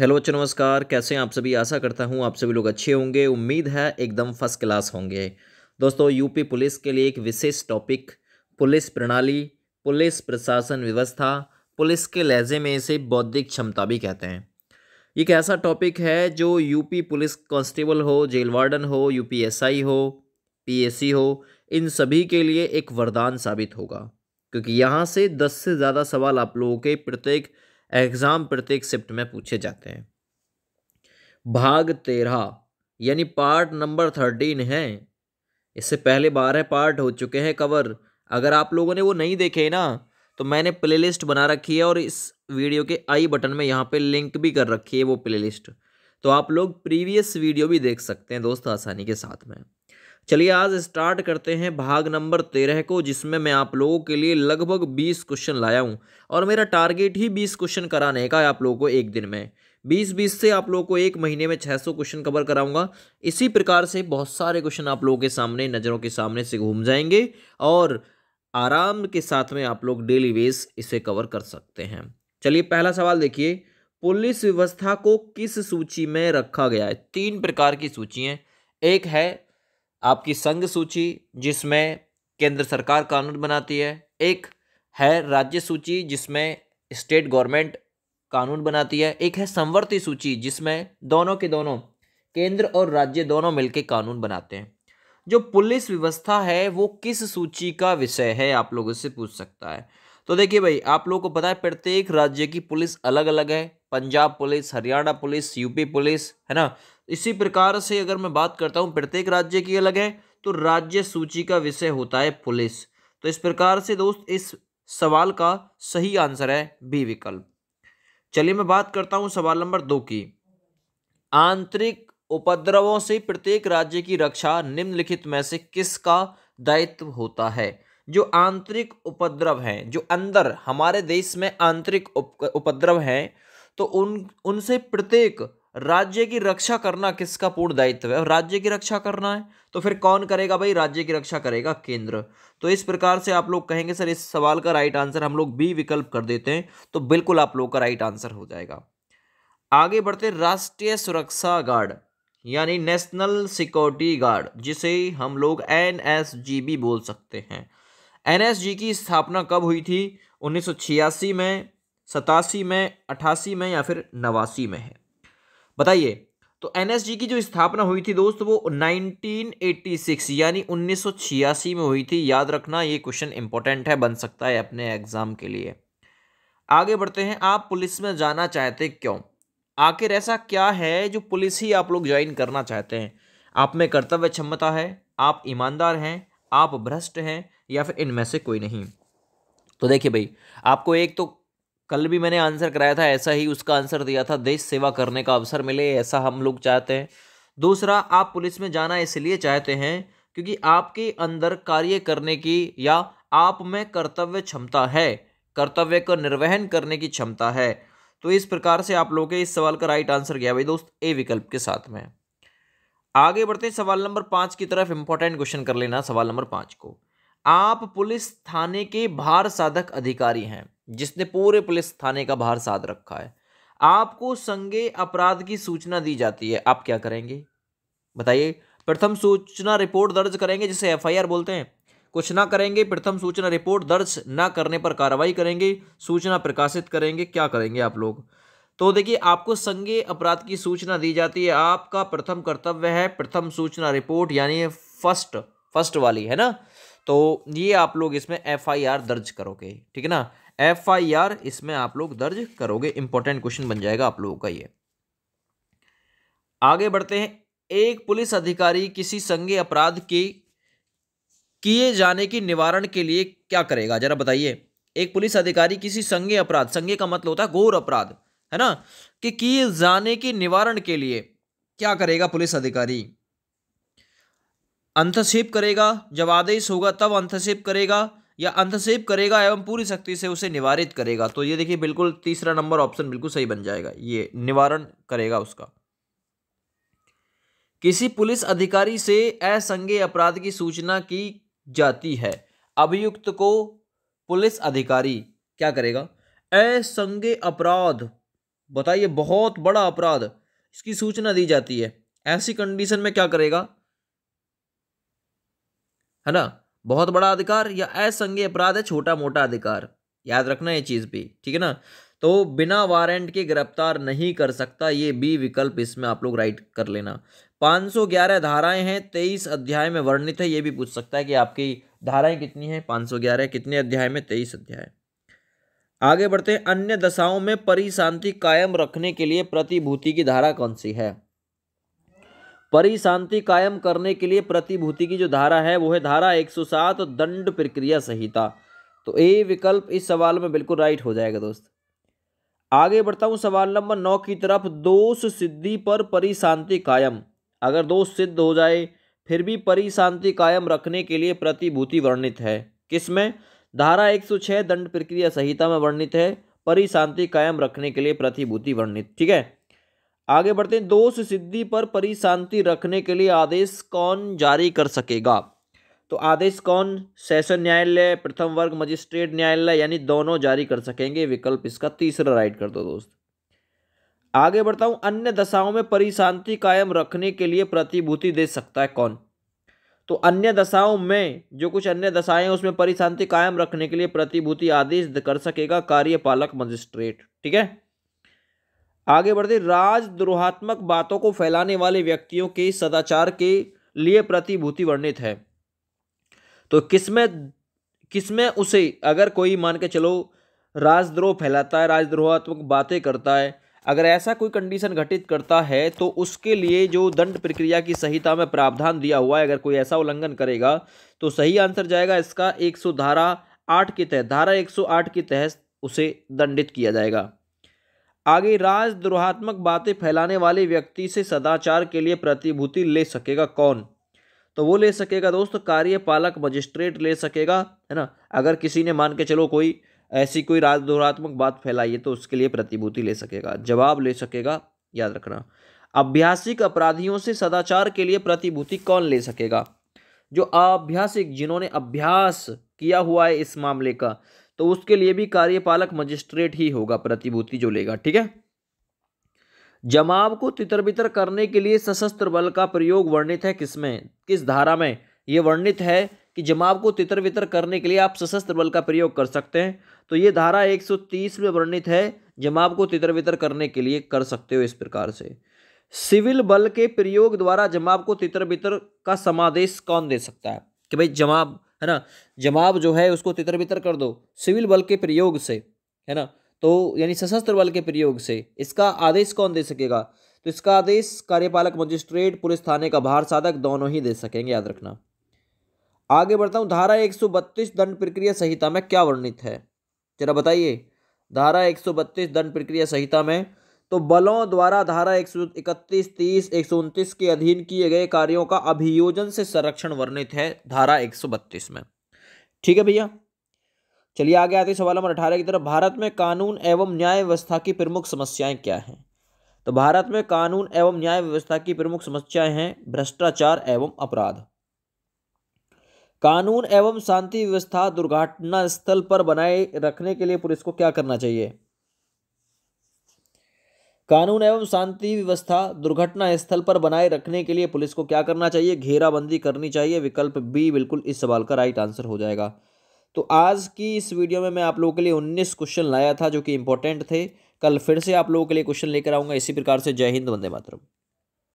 hello बच्चों नमस्कार कैसे हैं आप सभी आशा करता हूं आप सभी लोग अच्छे होंगे उम्मीद है एकदम फर्स्ट क्लास होंगे दोस्तों यूपी पुलिस के लिए एक विशेष टॉपिक पुलिस प्रणाली पुलिस प्रशासन व्यवस्था पुलिस के लहजे में इसे बौद्धिक क्षमता भी कहते हैं एक ऐसा टॉपिक है जो यूपी पुलिस कॉन्स्टेबल हो जेल वार्डन हो यू हो पी हो इन सभी के लिए एक वरदान साबित होगा क्योंकि यहाँ से दस से ज़्यादा सवाल आप लोगों के प्रत्येक एग्ज़ाम प्रत्येक शिफ्ट में पूछे जाते हैं भाग तेरह यानी पार्ट नंबर थर्टीन है इससे पहले बारह पार्ट हो चुके हैं कवर अगर आप लोगों ने वो नहीं देखे ना तो मैंने प्लेलिस्ट बना रखी है और इस वीडियो के आई बटन में यहाँ पे लिंक भी कर रखी है वो प्लेलिस्ट तो आप लोग प्रीवियस वीडियो भी देख सकते हैं दोस्त आसानी के साथ में चलिए आज स्टार्ट करते हैं भाग नंबर तेरह को जिसमें मैं आप लोगों के लिए लगभग बीस क्वेश्चन लाया हूँ और मेरा टारगेट ही बीस क्वेश्चन कराने का है आप लोगों को एक दिन में बीस बीस से आप लोगों को एक महीने में छः सौ क्वेश्चन कवर कराऊंगा इसी प्रकार से बहुत सारे क्वेश्चन आप लोगों के सामने नज़रों के सामने से घूम जाएंगे और आराम के साथ में आप लोग डेली बेस इसे कवर कर सकते हैं चलिए पहला सवाल देखिए पुलिस व्यवस्था को किस सूची में रखा गया है तीन प्रकार की सूची हैं एक है आपकी संघ सूची जिसमें केंद्र सरकार कानून बनाती है एक है राज्य सूची जिसमें स्टेट गवर्नमेंट कानून बनाती है एक है संवर्ती सूची जिसमें दोनों के दोनों केंद्र और राज्य दोनों मिलकर कानून बनाते हैं जो पुलिस व्यवस्था है वो किस सूची का विषय है आप लोगों से पूछ सकता है तो देखिए भाई आप लोगों को पता है प्रत्येक राज्य की पुलिस अलग अलग है Punjab police Haryana police UP police है ना इसी प्रकार से अगर मैं बात करता हूँ प्रत्येक राज्य की अलग है तो राज्य सूची का विषय होता है पुलिस तो इस प्रकार से दोस्त इस सवाल का सही आंसर है बी विकल्प चलिए मैं बात करता हूँ सवाल नंबर दो की आंतरिक उपद्रवों से प्रत्येक राज्य की रक्षा निम्नलिखित में से किसका दायित्व होता है जो आंतरिक उपद्रव हैं जो अंदर हमारे देश में आंतरिक उप, उपद्रव हैं तो उन उनसे प्रत्येक राज्य की रक्षा करना किसका पूर्ण दायित्व है राज्य की रक्षा करना है तो फिर कौन करेगा भाई राज्य की रक्षा करेगा केंद्र तो इस प्रकार से आप लोग कहेंगे सर इस सवाल का राइट आंसर हम लोग बी विकल्प कर देते हैं तो बिल्कुल आप लोग का राइट आंसर हो जाएगा आगे बढ़ते राष्ट्रीय सुरक्षा गार्ड यानी नेशनल सिक्योरिटी गार्ड जिसे हम लोग एन बोल सकते हैं एन की स्थापना कब हुई थी उन्नीस में सतासी में अठासी में या फिर नवासी में है बताइए तो एनएसजी की जो स्थापना हुई थी दोस्त वो 1986 यानी उन्नीस में हुई थी याद रखना ये क्वेश्चन इंपॉर्टेंट है बन सकता है अपने एग्जाम के लिए आगे बढ़ते हैं आप पुलिस में जाना चाहते क्यों आखिर ऐसा क्या है जो पुलिस ही आप लोग ज्वाइन करना चाहते हैं आप में कर्तव्य क्षमता है आप ईमानदार हैं आप भ्रष्ट हैं या फिर इनमें से कोई नहीं तो देखिए भाई आपको एक तो कल भी मैंने आंसर कराया था ऐसा ही उसका आंसर दिया था देश सेवा करने का अवसर मिले ऐसा हम लोग चाहते हैं दूसरा आप पुलिस में जाना इसलिए चाहते हैं क्योंकि आपके अंदर कार्य करने की या आप में कर्तव्य क्षमता है कर्तव्य कर निर्वहन करने की क्षमता है तो इस प्रकार से आप लोगों के इस सवाल का राइट आंसर गया भाई दोस्त ए विकल्प के साथ में आगे बढ़ते हैं सवाल नंबर पाँच की तरफ इंपॉर्टेंट क्वेश्चन कर लेना सवाल नंबर पाँच को आप पुलिस थाने के भार साधक अधिकारी हैं जिसने पूरे पुलिस थाने का भार साध रखा है आपको संगे अपराध की सूचना दी जाती है आप क्या करेंगे बताइए प्रथम सूचना रिपोर्ट दर्ज करेंगे जिसे एफ बोलते हैं कुछ ना करेंगे प्रथम सूचना रिपोर्ट दर्ज ना करने पर कार्रवाई करेंगे सूचना प्रकाशित करेंगे क्या करेंगे आप लोग तो देखिए आपको संगे अपराध की सूचना दी जाती है आपका प्रथम कर्तव्य है प्रथम सूचना रिपोर्ट यानी फर्स्ट फर्स्ट वाली है ना तो ये आप लोग इसमें एफआईआर दर्ज करोगे ठीक है ना एफ आई आर इसमें आप लोग दर्ज करोगे इंपॉर्टेंट क्वेश्चन बन जाएगा आप लोगों का ये आगे बढ़ते हैं एक पुलिस अधिकारी किसी संगे अपराध के किए जाने की निवारण के लिए क्या करेगा जरा बताइए एक पुलिस अधिकारी किसी संगे अपराध संगे का मतलब होता है घोर अपराध है ना कि किए जाने के निवारण के लिए क्या करेगा पुलिस अधिकारी अंतक्षेप करेगा जब आदेश होगा तब अंतक्षेप करेगा या अंतसेप करेगा एवं पूरी शक्ति से उसे निवारित करेगा तो ये देखिए बिल्कुल तीसरा नंबर ऑप्शन बिल्कुल सही बन जाएगा ये निवारण करेगा उसका किसी पुलिस अधिकारी से असंगे अपराध की सूचना की जाती है अभियुक्त को पुलिस अधिकारी क्या करेगा असंगे अपराध बताइए बहुत बड़ा अपराध इसकी सूचना दी जाती है ऐसी कंडीशन में क्या करेगा है ना बहुत बड़ा अधिकार या असंज्ञ अपराध है छोटा मोटा अधिकार याद रखना ये चीज़ भी ठीक है ना तो बिना वारंट के गिरफ्तार नहीं कर सकता ये बी विकल्प इसमें आप लोग राइट कर लेना 511 धाराएं हैं 23 अध्याय में वर्णित है ये भी पूछ सकता है कि आपकी धाराएं कितनी हैं 511 कितने अध्याय में 23 अध्याय आगे बढ़ते हैं अन्य दशाओं में परिशांति कायम रखने के लिए प्रतिभूति की धारा कौन सी है परिशांति कायम करने के लिए प्रतिभूति की जो धारा है वो है धारा 107 दंड प्रक्रिया संहिता तो ए विकल्प इस सवाल में बिल्कुल राइट हो जाएगा दोस्त आगे बढ़ता हूँ सवाल नंबर नौ की तरफ दोष सिद्धि पर परिशांति कायम अगर दोष सिद्ध हो जाए फिर भी परिशांति कायम रखने के लिए प्रतिभूति वर्णित है किसमें धारा 106 दंड प्रक्रिया संहिता में वर्णित है परिशांति कायम रखने के लिए प्रतिभूति वर्णित ठीक है आगे बढ़ते हैं दोष सिद्धि पर परिशांति रखने के लिए आदेश कौन जारी कर सकेगा तो आदेश कौन सेशन न्यायालय प्रथम वर्ग मजिस्ट्रेट न्यायालय यानी दोनों जारी कर सकेंगे विकल्प इसका तीसरा राइट कर दो दोस्त आगे बढ़ता हूँ अन्य दशाओं में परिशांति कायम रखने के लिए प्रतिभूति दे सकता है कौन तो अन्य दशाओं में जो कुछ अन्य दशाएं उसमें परिशांति कायम रखने के लिए प्रतिभूति आदेश कर सकेगा कार्यपालक मजिस्ट्रेट ठीक है आगे बढ़ते राज द्रोहात्मक बातों को फैलाने वाले व्यक्तियों के सदाचार के लिए प्रतिभूति वर्णित है तो किसमें किसमें उसे अगर कोई मान के चलो राजद्रोह फैलाता है राजद्रोहात्मक बातें करता है अगर ऐसा कोई कंडीशन घटित करता है तो उसके लिए जो दंड प्रक्रिया की संहिता में प्रावधान दिया हुआ है अगर कोई ऐसा उल्लंघन करेगा तो सही आंसर जाएगा इसका एक धारा आठ के तहत धारा एक सौ आठ के तहत उसे दंडित किया जाएगा आगे राज द्रोहात्मक बातें फैलाने वाले व्यक्ति से सदाचार के लिए प्रतिभूति ले सकेगा कौन तो वो ले सकेगा दोस्त कार्यपालक मजिस्ट्रेट ले सकेगा है ना अगर किसी ने मान के चलो कोई ऐसी कोई राजद्रोहात्मक बात फैलाई है तो उसके लिए प्रतिभूति ले सकेगा जवाब ले सकेगा याद रखना अभ्यासिक अपराधियों से सदाचार के लिए प्रतिभूति कौन ले सकेगा जो अभ्यासिक जिन्होंने अभ्यास किया हुआ है इस मामले का तो उसके लिए भी कार्यपालक मजिस्ट्रेट ही होगा प्रतिभूति जो लेगा ठीक है जमाव को तितर बितर करने के लिए सशस्त्र बल का प्रयोग वर्णित है किसमें किस धारा में यह वर्णित है कि जमाव को तितर बितर करने के लिए आप सशस्त्र बल का प्रयोग कर सकते हैं तो ये धारा 130 में वर्णित है जमाव को तितर बितर करने के लिए कर सकते हो इस प्रकार से सिविल बल के प्रयोग द्वारा जमाव को तितर बितर का समादेश कौन दे सकता है कि भाई जमाव है ना जमाव जो है उसको तितर बितर कर दो सिविल बल के प्रयोग से है ना तो यानी सशस्त्र बल के प्रयोग से इसका आदेश कौन दे सकेगा तो इसका आदेश कार्यपालक मजिस्ट्रेट पुलिस थाने का भार साधक दोनों ही दे सकेंगे याद रखना आगे बढ़ता हूँ धारा एक दंड प्रक्रिया संहिता में क्या वर्णित है जरा बताइए धारा एक दंड प्रक्रिया संहिता में तो बलों द्वारा धारा एक सौ इकतीस तीस एक सौ उनतीस के अधीन किए गए कार्यों का अभियोजन से संरक्षण वर्णित है धारा एक सौ बत्तीस में ठीक है भैया चलिए आगे आते सवाल नंबर अठारह की तरफ भारत में कानून एवं न्याय व्यवस्था की प्रमुख समस्याएं क्या हैं तो भारत में कानून एवं न्याय व्यवस्था की प्रमुख समस्याएं हैं भ्रष्टाचार एवं अपराध कानून एवं शांति व्यवस्था दुर्घटना स्थल पर बनाए रखने के लिए पुलिस को क्या करना चाहिए कानून एवं शांति व्यवस्था दुर्घटना स्थल पर बनाए रखने के लिए पुलिस को क्या करना चाहिए घेराबंदी करनी चाहिए विकल्प बी बिल्कुल इस सवाल का राइट आंसर हो जाएगा तो आज की इस वीडियो में मैं आप लोगों के लिए 19 क्वेश्चन लाया था जो कि इंपॉर्टेंट थे कल फिर से आप लोगों के लिए क्वेश्चन लेकर आऊँगा इसी प्रकार से जय हिंद वंदे मातरम